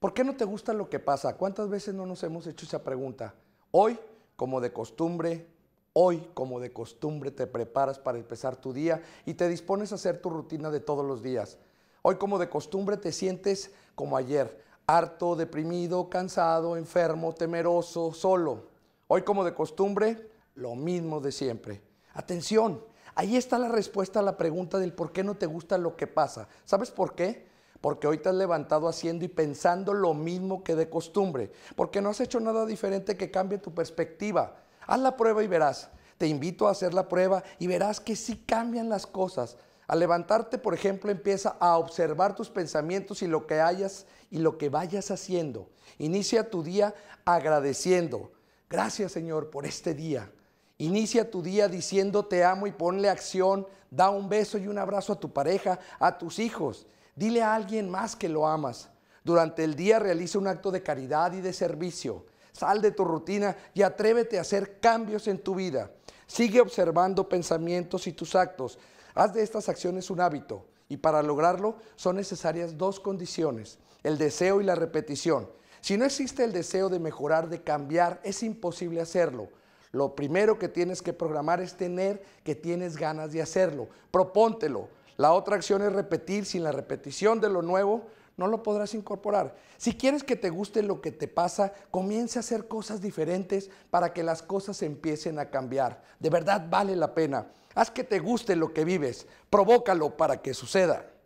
¿Por qué no te gusta lo que pasa? ¿Cuántas veces no nos hemos hecho esa pregunta? Hoy, como de costumbre, hoy, como de costumbre, te preparas para empezar tu día y te dispones a hacer tu rutina de todos los días. Hoy, como de costumbre, te sientes como ayer, harto, deprimido, cansado, enfermo, temeroso, solo. Hoy, como de costumbre, lo mismo de siempre. Atención, ahí está la respuesta a la pregunta del por qué no te gusta lo que pasa. ¿Sabes por qué? porque hoy te has levantado haciendo y pensando lo mismo que de costumbre, porque no has hecho nada diferente que cambie tu perspectiva. Haz la prueba y verás. Te invito a hacer la prueba y verás que sí cambian las cosas. Al levantarte, por ejemplo, empieza a observar tus pensamientos y lo que hayas y lo que vayas haciendo. Inicia tu día agradeciendo. Gracias, Señor, por este día. Inicia tu día diciendo te amo y ponle acción, da un beso y un abrazo a tu pareja, a tus hijos. Dile a alguien más que lo amas. Durante el día realiza un acto de caridad y de servicio. Sal de tu rutina y atrévete a hacer cambios en tu vida. Sigue observando pensamientos y tus actos. Haz de estas acciones un hábito. Y para lograrlo son necesarias dos condiciones, el deseo y la repetición. Si no existe el deseo de mejorar, de cambiar, es imposible hacerlo. Lo primero que tienes que programar es tener que tienes ganas de hacerlo. Propóntelo, la otra acción es repetir. Sin la repetición de lo nuevo, no lo podrás incorporar. Si quieres que te guste lo que te pasa, comience a hacer cosas diferentes para que las cosas empiecen a cambiar. De verdad vale la pena. Haz que te guste lo que vives. Provócalo para que suceda.